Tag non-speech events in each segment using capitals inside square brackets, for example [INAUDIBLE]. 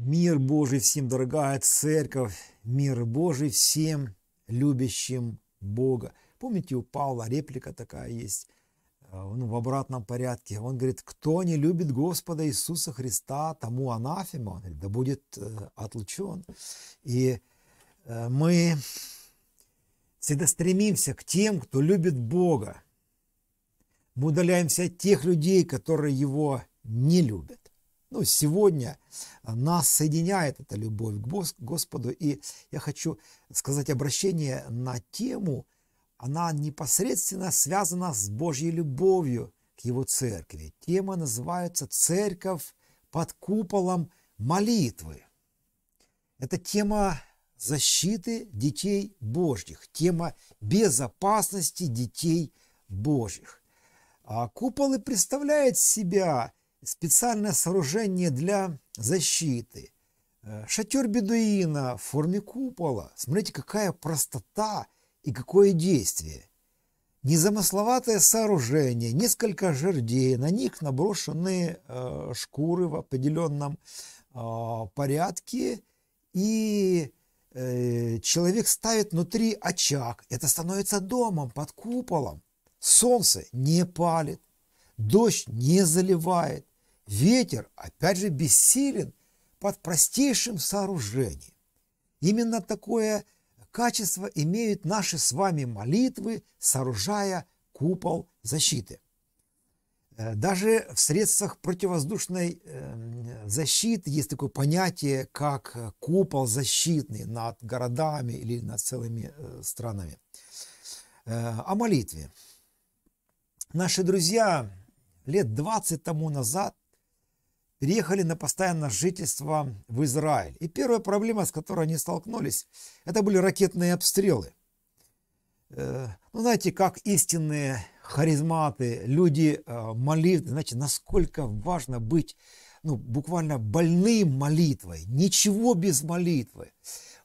Мир Божий всем, дорогая церковь, мир Божий всем любящим Бога. Помните, у Павла реплика такая есть, э, ну, в обратном порядке. Он говорит, кто не любит Господа Иисуса Христа, тому анафема, он говорит, да будет э, отлучен. И э, мы всегда стремимся к тем, кто любит Бога. Мы удаляемся от тех людей, которые Его не любят. Ну, сегодня а, нас соединяет эта любовь к Господу. И я хочу сказать обращение на тему, она непосредственно связана с Божьей любовью к Его церкви. Тема называется «Церковь под куполом молитвы». Это тема защиты детей Божьих, тема безопасности детей Божьих. А купол и представляет себя специальное сооружение для защиты, э, шатер бедуина в форме купола. Смотрите, какая простота и какое действие. Незамысловатое сооружение, несколько жердей, на них наброшены э, шкуры в определенном э, порядке, и э, человек ставит внутри очаг. Это становится домом под куполом. Солнце не палит, дождь не заливает, Ветер, опять же, бессилен под простейшим сооружением. Именно такое качество имеют наши с вами молитвы, сооружая купол защиты. Э, даже в средствах противовоздушной э, защиты есть такое понятие, как э, купол защитный над городами или над целыми странами. О молитве. Наши друзья лет 20 тому назад переехали на постоянное жительство в Израиль. И первая проблема, с которой они столкнулись, это были ракетные обстрелы. Э, ну, знаете, как истинные харизматы, люди э, молитвы, Значит, насколько важно быть ну, буквально больным молитвой, ничего без молитвы.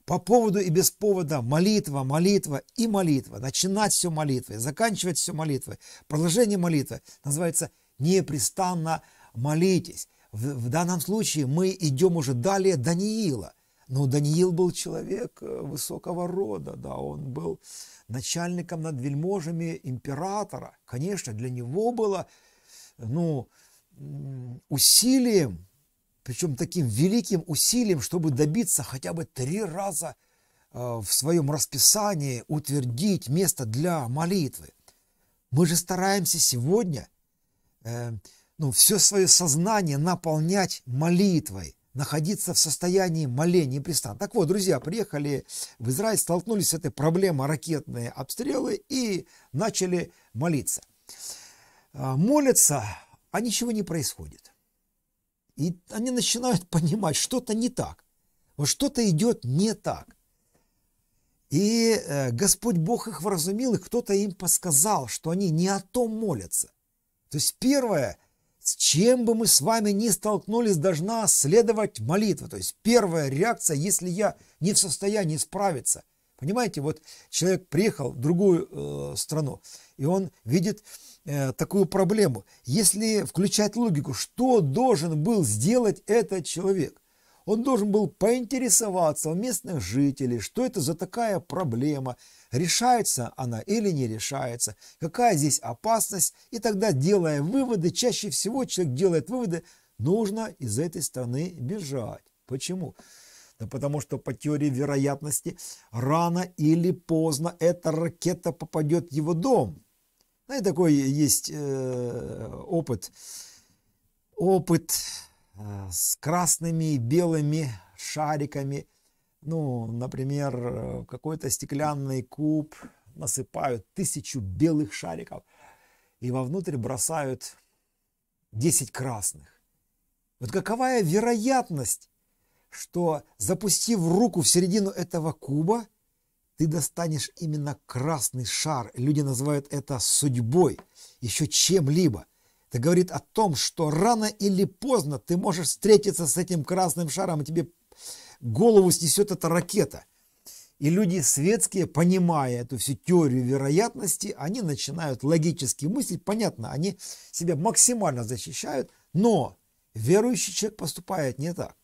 По поводу и без повода молитва, молитва и молитва. Начинать все молитвой, заканчивать все молитвой. Продолжение молитвы называется «непрестанно молитесь». В, в данном случае мы идем уже далее Даниила. Но Даниил был человек э, высокого рода, да, он был начальником над вельможами императора. Конечно, для него было, ну, усилием, причем таким великим усилием, чтобы добиться хотя бы три раза э, в своем расписании утвердить место для молитвы. Мы же стараемся сегодня э, ну, все свое сознание наполнять молитвой, находиться в состоянии моления непрестанно. Так вот, друзья, приехали в Израиль, столкнулись с этой проблемой ракетные обстрелы и начали молиться. А, молятся, а ничего не происходит. И они начинают [LAUGHS] понимать, что-то не так. Вот что-то идет не так. И э, Господь Бог их вразумил, и кто-то им подсказал, что они не о том молятся. То есть первое, с чем бы мы с вами ни столкнулись, должна следовать молитва. То есть первая реакция, если я не в состоянии справиться. Понимаете, вот человек приехал в другую э, страну, и он видит э, такую проблему. Если включать логику, что должен был сделать этот человек? Он должен был поинтересоваться у местных жителей, что это за такая проблема, решается она или не решается, какая здесь опасность, и тогда, делая выводы, чаще всего человек делает выводы, нужно из этой страны бежать. Почему? Да потому что по теории вероятности рано или поздно эта ракета попадет в его дом. Знаете, такой есть э, опыт. Опыт Э, с красными и белыми шариками. Ну, например, э, какой-то стеклянный куб насыпают тысячу белых шариков и вовнутрь бросают 10 красных. Вот какова вероятность, что запустив руку в середину этого куба, ты достанешь именно красный шар. Люди называют это судьбой, еще чем-либо – это говорит о том, что рано или поздно ты можешь встретиться с этим красным шаром, и тебе голову снесет эта ракета. И люди светские, понимая эту всю теорию вероятности, они начинают логически мыслить. Понятно, они себя максимально защищают, но верующий человек поступает не так.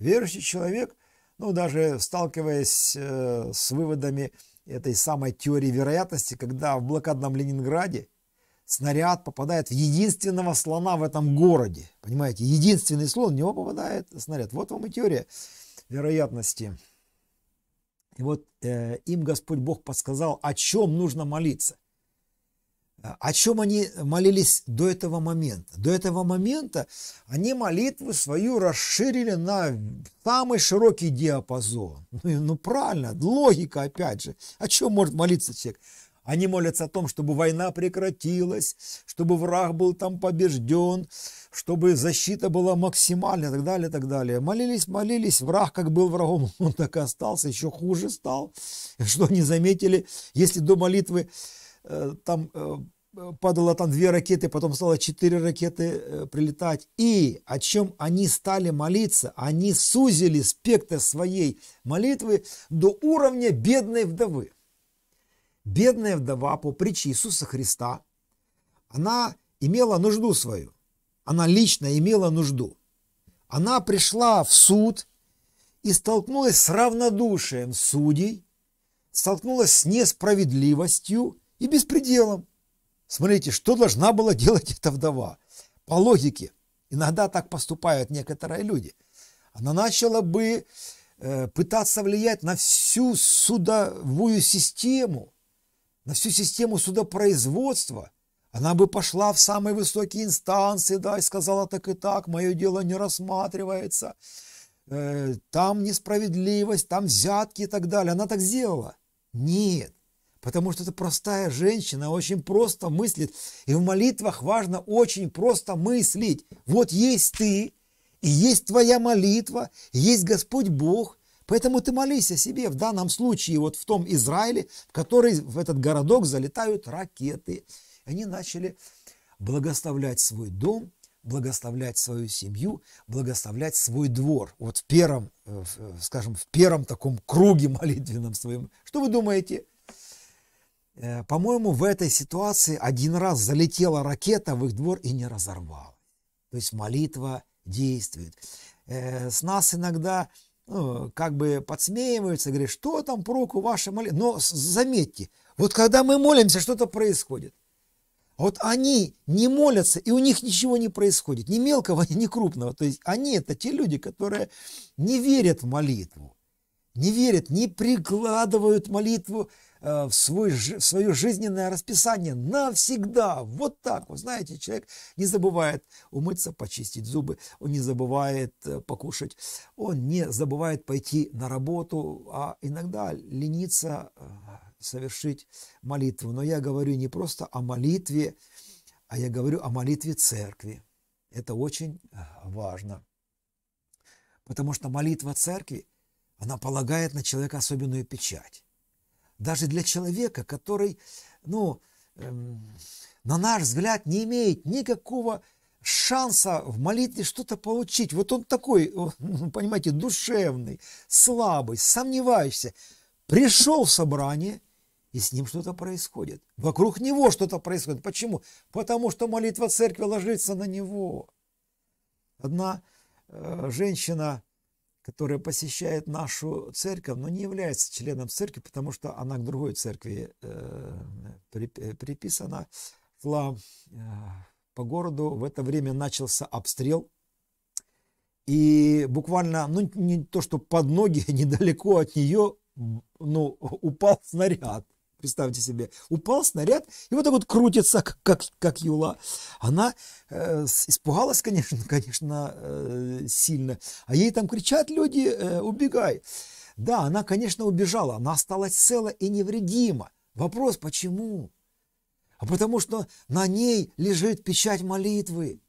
Верующий человек, ну даже сталкиваясь э, с выводами этой самой теории вероятности, когда в блокадном Ленинграде снаряд попадает в единственного слона в этом городе. Понимаете, единственный слон, в него попадает снаряд. Вот вам и теория вероятности. И вот э, им Господь Бог подсказал, о чем нужно молиться. Э, о чем они молились до этого момента? До этого момента они молитву свою расширили на самый широкий диапазон. Ну, ну правильно, логика опять же. О чем может молиться человек? Они молятся о том, чтобы война прекратилась, чтобы враг был там побежден, чтобы защита была максимальная, и так далее, и так далее. Молились, молились, враг как был врагом, [LAUGHS] он так и остался, еще хуже стал. Что не заметили, если до молитвы э, там э, падало там две ракеты, потом стало четыре ракеты э, прилетать. И о чем они стали молиться, они сузили спектр своей молитвы до уровня бедной вдовы бедная вдова по притче Иисуса Христа, она имела нужду свою. Она лично имела нужду. Она пришла в суд и столкнулась с равнодушием судей, столкнулась с несправедливостью и беспределом. Смотрите, что должна была делать эта вдова? По логике, иногда так поступают некоторые люди. Она начала бы э, пытаться влиять на всю судовую систему – на всю систему судопроизводства, она бы пошла в самые высокие инстанции, да, и сказала так и так, мое дело не рассматривается, э, там несправедливость, там взятки и так далее. Она так сделала? Нет. Потому что это простая женщина, очень просто мыслит. И в молитвах важно очень просто мыслить. Вот есть ты, и есть твоя молитва, и есть Господь Бог – Поэтому ты молись о себе в данном случае, вот в том Израиле, в который в этот городок залетают ракеты. Они начали благословлять свой дом, благословлять свою семью, благословлять свой двор. Вот в первом, э, э, скажем, в первом таком круге [LAUGHS] молитвенном своем. Что вы думаете? Э, по-моему, в этой ситуации один раз залетела ракета в их двор и не разорвала. То есть молитва действует. С нас иногда ну, как бы подсмеиваются, говорят, что там проку ваша молитва. Но заметьте, вот когда мы молимся, что-то происходит. Вот они не молятся, и у них ничего не происходит, ни мелкого, [LAUGHS] ни крупного. То есть они это те люди, которые не верят в молитву, не верят, не прикладывают молитву Э, в, свой, в свое жизненное расписание навсегда. Вот так. вот знаете, человек не забывает умыться, почистить зубы, он не забывает э, покушать, он не забывает пойти на работу, а иногда лениться э, совершить молитву. Но я говорю не просто о молитве, а я говорю о молитве церкви. Это очень важно. Потому что молитва церкви, она полагает на человека особенную печать даже для человека, который, ну, эм, на наш взгляд, не имеет никакого шанса в молитве что-то получить. Вот он такой, [LAUGHS] ну, понимаете, душевный, слабый, сомневающийся, Пришел в собрание, и с ним что-то происходит. Вокруг него что-то происходит. Почему? Потому что молитва церкви ложится на него. Одна э, женщина которая посещает нашу церковь, но не является членом церкви, потому что она к другой церкви э, при, э, приписана, шла э, по городу. В это время начался обстрел. И буквально, ну не то, что под ноги, [LAUGHS] недалеко от нее, ну, упал снаряд. Представьте себе, упал снаряд, и вот так вот крутится, как, как, как юла. Она э, испугалась, конечно, [LAUGHS] конечно, э, сильно. А ей там кричат люди, э, убегай. Да, она, конечно, убежала, она осталась цела и невредима. Вопрос, почему? А потому что на ней лежит печать молитвы.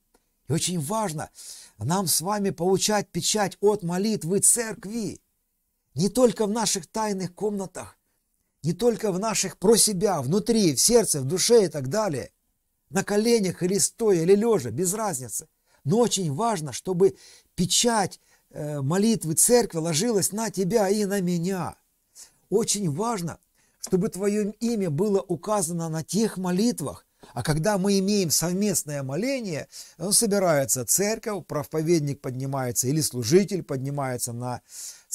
И очень важно нам с вами получать печать от молитвы церкви. Не только в наших тайных комнатах, не только в наших про себя, внутри, в сердце, в душе и так далее, на коленях или стоя, или лежа, без разницы. Но очень важно, чтобы печать э, молитвы церкви ложилась на тебя и на меня. Очень важно, чтобы твое имя было указано на тех молитвах, а когда мы имеем совместное моление, собирается церковь, проповедник поднимается или служитель поднимается на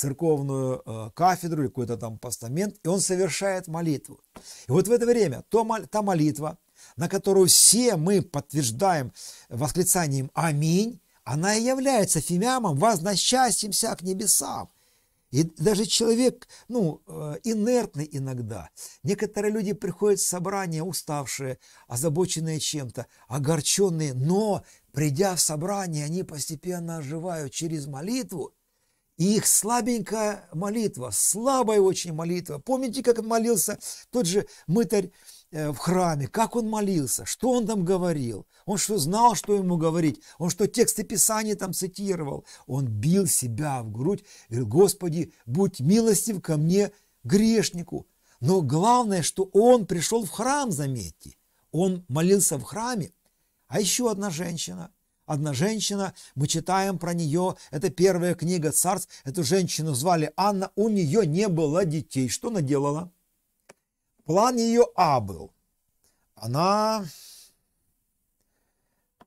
церковную э, кафедру или какой-то там постамент, и он совершает молитву. И вот в это время то, та молитва, на которую все мы подтверждаем восклицанием «Аминь», она и является фимиамом, возносящимся к небесам. И даже человек, ну, э, инертный иногда. Некоторые люди приходят в собрание уставшие, озабоченные чем-то, огорченные, но, придя в собрание, они постепенно оживают через молитву, и их слабенькая молитва, слабая очень молитва. Помните, как молился тот же мытарь э, в храме, как он молился, что он там говорил, он что знал, что ему говорить, он что тексты Писания там цитировал, он бил себя в грудь, говорил, Господи, будь милостив ко мне, грешнику. Но главное, что он пришел в храм, заметьте, он молился в храме, а еще одна женщина – Одна женщина, мы читаем про нее, это первая книга царств, эту женщину звали Анна, у нее не было детей. Что она делала? План ее А был. Она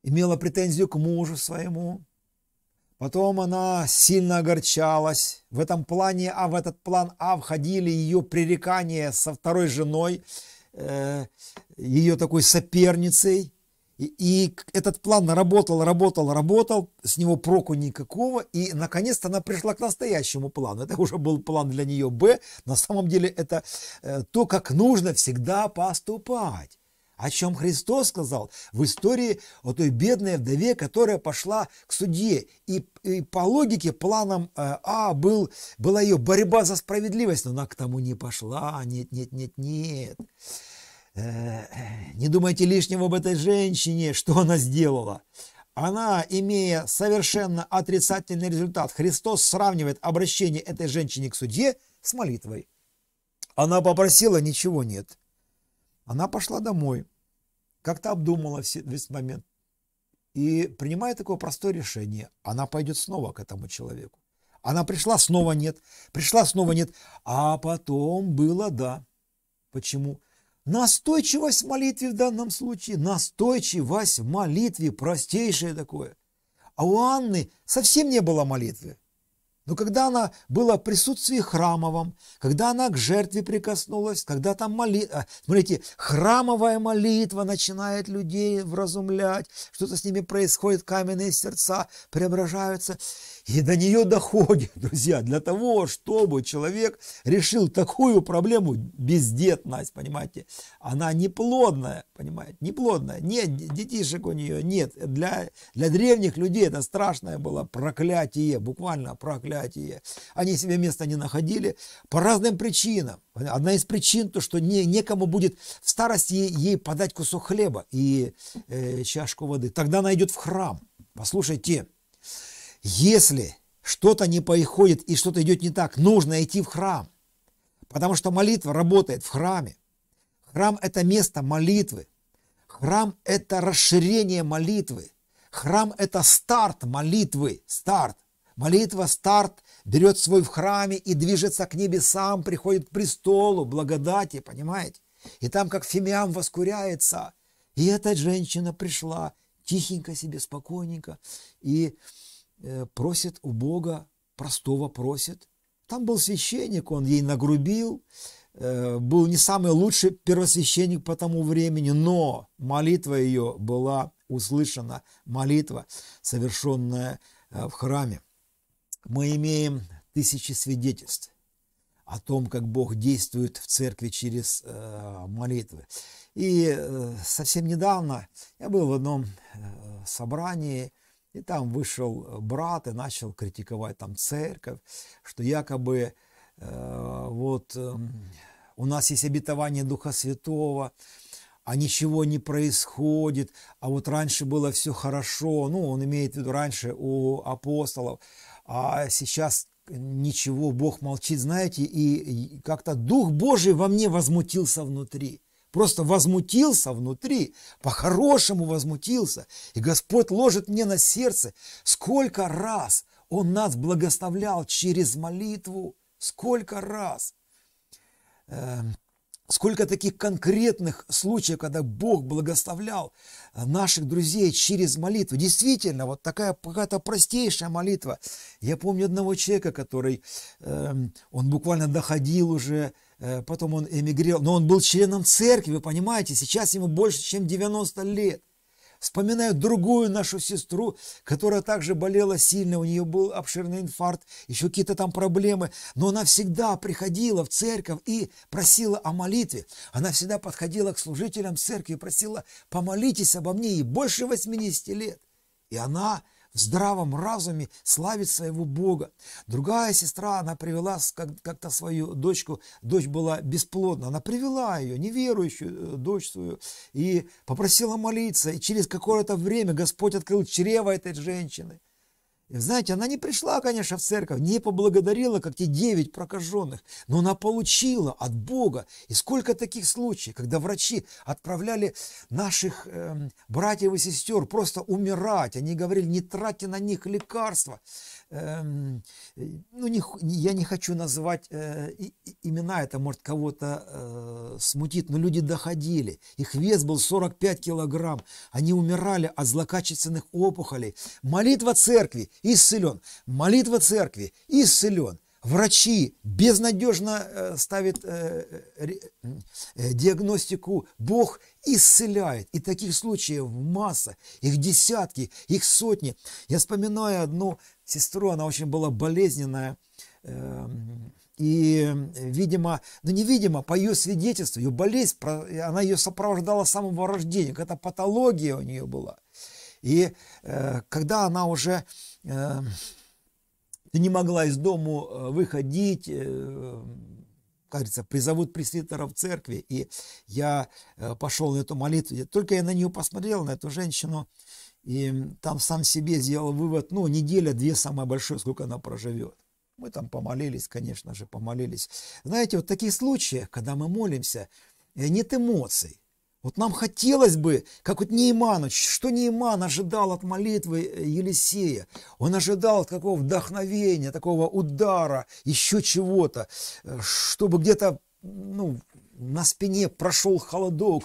имела претензию к мужу своему, потом она сильно огорчалась. В этом плане А, в этот план А входили ее пререкания со второй женой, э, ее такой соперницей – и, и этот план работал, работал, работал, с него проку никакого, и наконец-то она пришла к настоящему плану. Это уже был план для нее Б. На самом деле это э, то, как нужно всегда поступать. О чем Христос сказал в истории о той бедной вдове, которая пошла к судье. И, и по логике планом э, А был, была ее борьба за справедливость, но она к тому не пошла. Нет, нет, нет, нет не думайте лишнего об этой женщине, что она сделала. Она, имея совершенно отрицательный результат, Христос сравнивает обращение этой женщины к судье с молитвой. Она попросила, ничего нет. Она пошла домой, как-то обдумала весь момент и принимает такое простое решение. Она пойдет снова к этому человеку. Она пришла, снова нет. Пришла, снова нет. А потом было да. Почему? Настойчивость в молитве в данном случае, настойчивость в молитве, простейшее такое. А у Анны совсем не было молитвы. Но когда она была в присутствии храмовом, когда она к жертве прикоснулась, когда там молитва... Смотрите, храмовая молитва начинает людей вразумлять, что-то с ними происходит, каменные сердца преображаются. И до нее доходит, [LAUGHS] друзья, для того, чтобы человек решил такую проблему бездетность, понимаете, она неплодная, понимаете, неплодная, нет, детишек у нее нет, для, для древних людей это страшное было проклятие, буквально проклятие, они себе места не находили по разным причинам, одна из причин то, что не, некому будет в старости ей подать кусок хлеба и э, чашку воды, тогда она идет в храм, послушайте, если что-то не происходит и что-то идет не так, нужно идти в храм. Потому что молитва работает в храме. Храм – это место молитвы. Храм – это расширение молитвы. Храм – это старт молитвы, старт. Молитва старт берет свой в храме и движется к небесам, приходит к престолу благодати, понимаете? И там как фимиам воскуряется. И эта женщина пришла тихенько себе, спокойненько. И Э, просит у Бога, простого просит. Там был священник, он ей нагрубил, э, был не самый лучший первосвященник по тому времени, но молитва ее была услышана, молитва, совершенная э, в храме. Мы имеем тысячи свидетельств о том, как Бог действует в церкви через молитвы. И совсем недавно я был в одном собрании – и там вышел э, брат и начал критиковать там церковь, что якобы э, вот э, у нас есть обетование Духа Святого, а ничего не происходит, а вот раньше было все хорошо, ну, он имеет в виду раньше у апостолов, а сейчас ничего, Бог молчит, знаете, и как-то Дух Божий во мне возмутился внутри просто возмутился внутри, по-хорошему возмутился. И Господь ложит мне на сердце, сколько раз Он нас благословлял через молитву, сколько раз. Эм, Сколько таких конкретных случаев, когда Бог благословлял э, наших друзей через молитву. Действительно, вот такая какая-то простейшая молитва. Я помню одного человека, который, э, он буквально доходил уже, э, потом он эмигрировал, но он был членом церкви, вы понимаете, сейчас ему больше, чем 90 лет. Вспоминаю другую нашу сестру, которая также болела сильно, у нее был обширный инфаркт, еще какие-то там проблемы, но она всегда приходила в церковь и просила о молитве. Она всегда подходила к служителям церкви и просила «помолитесь обо мне» и больше 80 лет. И она в здравом разуме славит своего Бога. Другая сестра, она привела как-то свою дочку, дочь была бесплодна, она привела ее, неверующую э, дочь свою, и попросила молиться, и через какое-то время Господь открыл чрево этой женщины – знаете, она не пришла, конечно, в церковь, не поблагодарила, как те девять прокаженных, но она получила от Бога. И сколько таких случаев, когда врачи отправляли наших э, братьев и сестер просто умирать. Они говорили, не тратьте на них лекарства. Эм, э, ну, не, я не хочу назвать э, имена, это может кого-то э, смутит, но люди доходили, их вес был 45 килограмм, они умирали от злокачественных опухолей. Молитва церкви исцелен, молитва церкви исцелен. Врачи безнадежно э, ставят э, э, диагностику, Бог исцеляет. И таких случаев масса, их десятки, их сотни. Я вспоминаю одну сестру, она очень была болезненная. Эм, и, видимо, ну видимо, по ее свидетельству, ее болезнь, она ее сопровождала с самого рождения, какая-то патология у нее была. И э, когда она уже эм, ну, не могла из дому э, выходить, говорится, э, призовут пресвитера в церкви. И я пошел на эту молитву. только я на нее посмотрел, на эту женщину, и там сам себе сделал вывод, ну, неделя-две самое большое, сколько она проживет. Мы там помолились, конечно же, помолились. Знаете, вот в таких случаях, когда мы молимся, э, нет эмоций. Вот нам хотелось бы, как вот Нейман, что Нейман ожидал от молитвы э, Елисея? Он ожидал от какого вдохновения, такого удара, еще чего-то, э, чтобы где-то ну, на спине прошел холодок,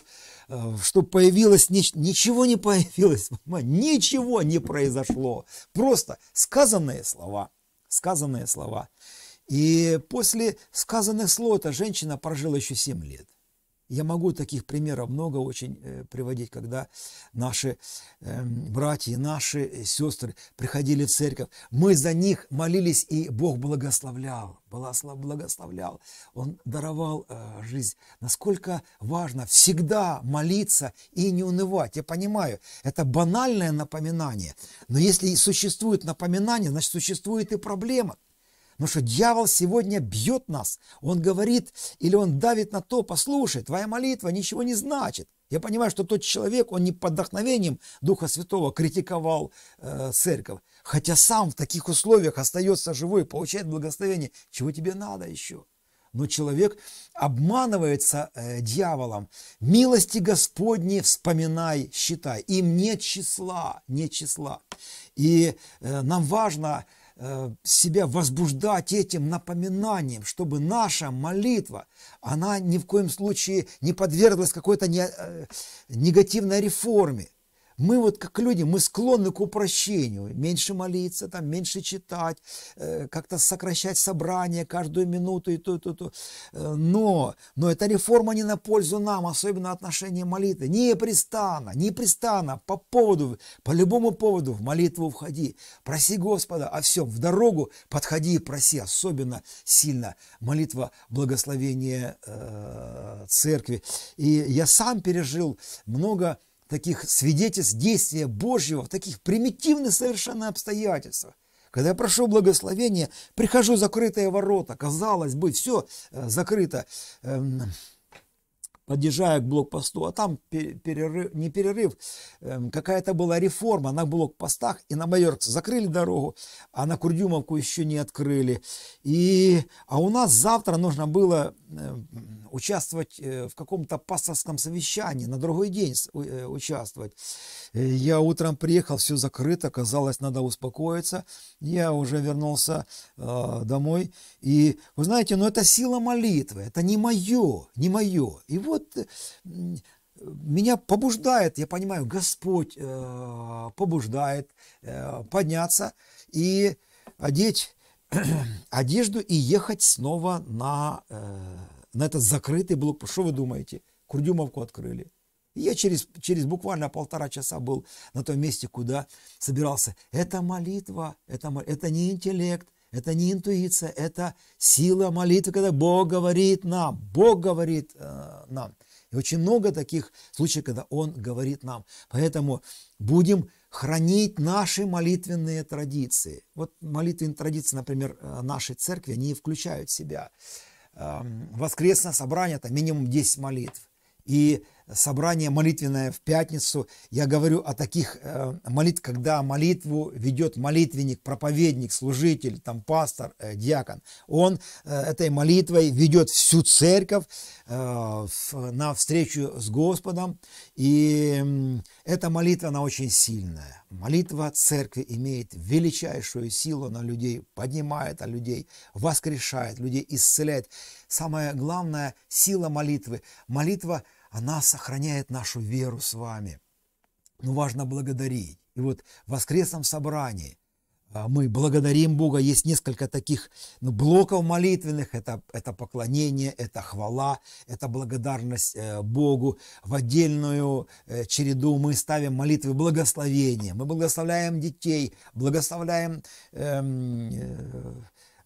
Э, Что появилось, ничего не появилось, [LAUGHS] ничего не произошло. Просто сказанные слова, сказанные слова. И после сказанных слов эта женщина прожила еще 7 лет. Я могу таких примеров много очень э, приводить, когда наши эм, братья, наши э, сестры приходили в церковь. Мы за них молились, и Бог благословлял, благословлял. Он даровал э, жизнь. Насколько важно всегда молиться и не унывать. Я понимаю, это банальное напоминание, но если существует напоминание, значит существует и проблема – Потому что дьявол сегодня бьет нас. Он говорит или он давит на то, послушай, твоя молитва ничего не значит. Я понимаю, что тот человек, он не под вдохновением Духа Святого критиковал э, церковь. Хотя сам в таких условиях остается живой, получает благословение. Чего тебе надо еще? Но человек обманывается э, дьяволом. Милости Господни вспоминай, считай. Им нет числа, нет числа. И э, нам важно Э, себя возбуждать этим напоминанием, чтобы наша молитва, она ни в коем случае не подверглась какой-то э, негативной реформе. Мы вот как люди, мы склонны к упрощению. Меньше молиться, там, меньше читать, э, как-то сокращать собрание каждую минуту и то, и то, и то. Э, но, но эта реформа не на пользу нам, особенно отношение молитвы. не не непрестанно, по поводу, по любому поводу в молитву входи. Проси Господа о всем, в дорогу подходи и проси, особенно сильно. Молитва благословения э, церкви. И я сам пережил много таких свидетельств действия Божьего, в таких примитивных совершенно обстоятельствах. Когда я прошу благословения, прихожу в закрытые ворота, казалось бы, все э, закрыто, эм, подъезжая к блокпосту, а там перерыв, не перерыв, эм, какая-то была реформа на блокпостах, и на Майорце закрыли дорогу, а на Курдюмовку еще не открыли. И, а у нас завтра нужно было эм, участвовать э, в каком-то пасторском совещании, на другой день э, участвовать. Э, я утром приехал, все закрыто, казалось, надо успокоиться. Я уже вернулся домой, и, вы знаете, но ну это сила молитвы, это не мое, не мое. И вот вот э, меня побуждает, я понимаю, Господь э, побуждает э, подняться и одеть [CLEARS THROAT] одежду и ехать снова на, э, на этот закрытый блок. Что вы думаете? Курдюмовку открыли. И я через, через буквально полтора часа был на том месте, куда собирался. Это молитва, это, это не интеллект, это не интуиция, это сила молитвы, когда Бог говорит нам. Бог говорит э, нам. И очень много таких случаев, когда Он говорит нам. Поэтому будем хранить наши молитвенные традиции. Вот молитвенные традиции, например, э, нашей церкви, они включают в себя эм, воскресное собрание, это минимум 10 молитв. И собрание молитвенное в пятницу. Я говорю о таких э, молитв, когда молитву ведет молитвенник, проповедник, служитель, там пастор, э, диакон. Он э, этой молитвой ведет всю церковь э, на встречу с Господом. И эта молитва, она очень сильная. Молитва церкви имеет величайшую силу, она людей поднимает, а людей воскрешает, людей исцеляет. Самое главное – сила молитвы. Молитва – она сохраняет нашу веру с вами. Но ну, важно благодарить. И вот в воскресном собрании а, мы благодарим Бога. Есть несколько таких ну, блоков молитвенных. Это, это поклонение, это хвала, это благодарность э, Богу. В отдельную э, череду мы ставим молитвы благословения. Мы благословляем детей, благословляем... Эм, э, э,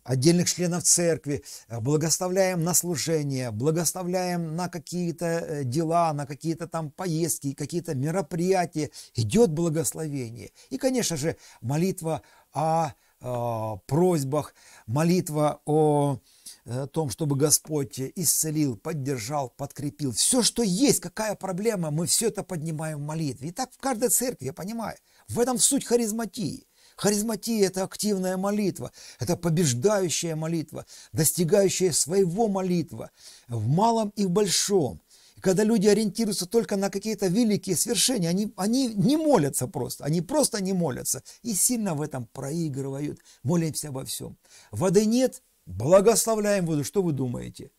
отдельных членов церкви, э, благоставляем на служение, благоставляем на какие-то э, дела, на какие-то там поездки, какие-то мероприятия. Идет благословение. И, конечно же, молитва о, о э, просьбах, молитва о, о том, чтобы Господь исцелил, поддержал, подкрепил. Все, что есть, какая проблема, мы все это поднимаем в молитве. И так в каждой церкви, я понимаю. В этом суть харизматии – Харизматия – это активная молитва, это побеждающая молитва, достигающая своего молитва в малом и в большом. И когда люди ориентируются только на какие-то великие свершения, они, они не молятся просто, они просто не молятся и сильно в этом проигрывают. Молимся обо всем. Воды нет, благословляем воду, что вы думаете?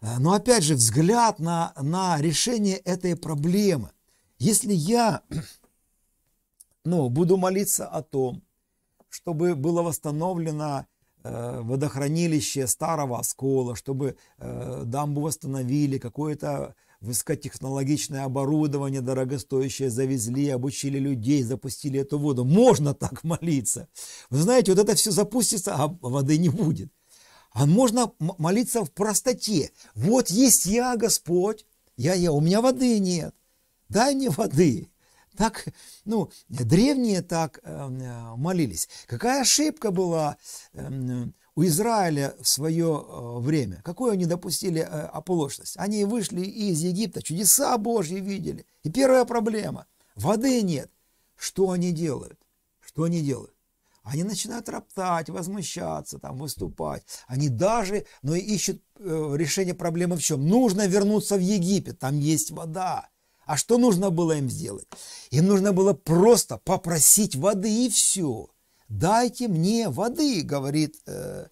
А, но опять же, взгляд на, на решение этой проблемы. Если я ну, буду молиться о том, чтобы было восстановлено э, водохранилище старого оскола, чтобы э, дамбу восстановили, какое-то высокотехнологичное оборудование дорогостоящее завезли, обучили людей, запустили эту воду. Можно так [LAUGHS] молиться. Вы знаете, вот это все запустится, а воды не будет. А можно молиться в простоте. Вот есть я, Господь, я, я, у меня воды нет. Дай мне воды. Так, ну, древние так э, молились. Какая ошибка была э, у Израиля в свое э, время? Какую они допустили оплошность? Они вышли из Египта, чудеса Божьи видели. И первая проблема – воды нет. Что они делают? Что они делают? Они начинают роптать, возмущаться, там, выступать. Они даже, но ну, ищут решение проблемы в чем? Нужно вернуться в Египет, там есть вода. А что нужно было им сделать? Им нужно было просто попросить воды и все. Дайте мне воды, говорит э,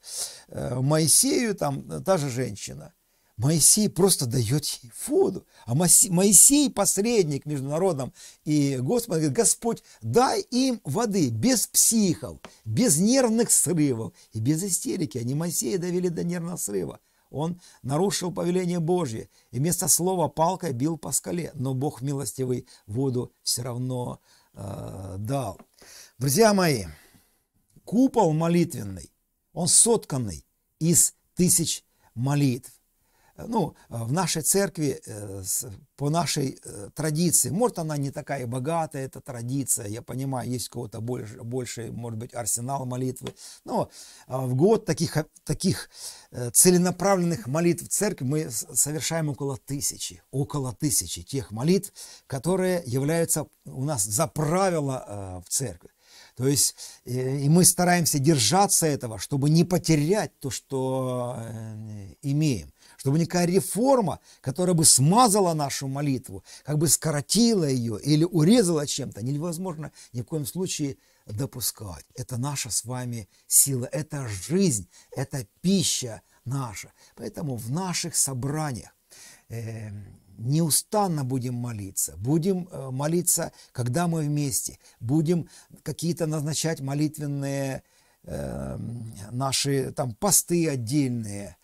э, Моисею там э, та же женщина. Моисей просто дает ей воду. А Моисей посредник между народом и Господом. Говорит, Господь, дай им воды без психов, без нервных срывов и без истерики. Они Моисея довели до нервного срыва. Он нарушил повеление Божье и вместо слова палкой бил по скале, но Бог милостивый воду все равно э, дал. Друзья мои, купол молитвенный, он сотканный из тысяч молитв ну, э, в нашей церкви, э, по нашей э, традиции, может она не такая богатая, эта традиция, я понимаю, есть кого-то больше, больше, может быть, арсенал молитвы, но в год таких, таких целенаправленных молитв в церкви мы совершаем около тысячи, около тысячи тех молитв, которые являются у нас за правило в церкви. То есть и мы стараемся держаться этого, чтобы не потерять то, что имеем чтобы некая реформа, которая бы смазала нашу молитву, как бы скоротила ее или урезала чем-то, невозможно ни в коем случае допускать. Это наша с вами сила, это жизнь, это пища наша. Поэтому в наших собраниях э, неустанно будем молиться, будем э, молиться, когда мы вместе, будем какие-то назначать молитвенные э, наши там посты отдельные,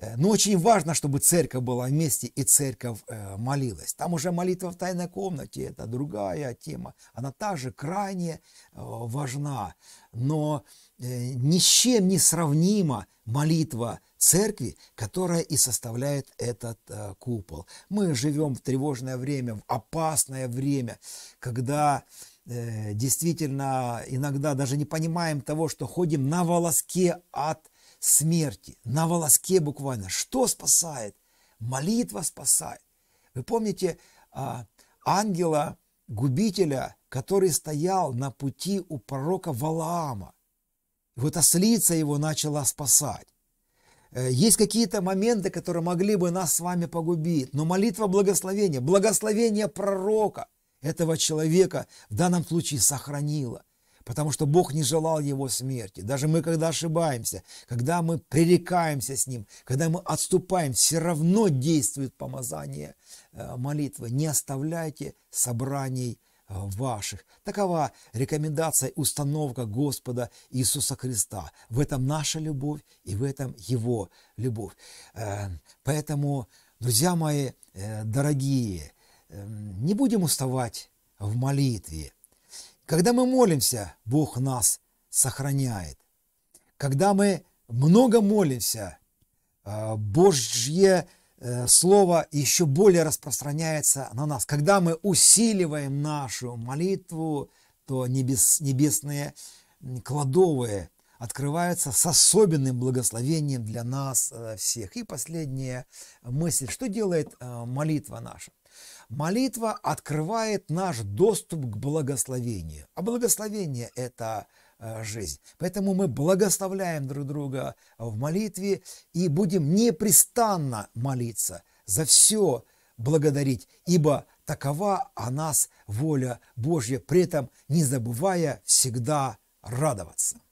Э, но ну, очень важно, чтобы церковь была вместе и церковь э, молилась. Там уже молитва в тайной комнате, это другая тема. Она также крайне э, важна, но ни с чем не сравнима молитва церкви, которая и составляет этот купол. Мы живем в тревожное время, в опасное время, когда действительно иногда даже не понимаем того, что ходим на волоске от смерти, на волоске буквально. Что спасает? Молитва спасает. Вы помните а, ангела губителя, который стоял на пути у пророка Валаама. Вот ослица его начала спасать. Э, есть какие-то моменты, которые могли бы нас с вами погубить, но молитва благословения, благословение пророка этого человека в данном случае сохранила потому что Бог не желал его смерти. Даже мы, когда ошибаемся, когда мы пререкаемся с ним, когда мы отступаем, все равно действует помазание э, молитвы. Не оставляйте собраний э, ваших. Такова рекомендация установка Господа Иисуса Христа. В этом наша любовь и в этом Его любовь. Э, поэтому, друзья мои дорогие, не будем уставать в молитве – когда мы молимся, Бог нас сохраняет. Когда мы много молимся, э, Божье э, Слово еще более распространяется на нас. Когда мы усиливаем нашу молитву, то небес, небесные кладовые открываются с особенным благословением для нас э, всех. И последняя мысль, что делает молитва наша? Молитва открывает наш доступ к благословению. А благословение – это э, жизнь. Поэтому мы благословляем друг друга в молитве и будем непрестанно молиться, за все благодарить, ибо такова о нас воля Божья, при этом не забывая всегда радоваться.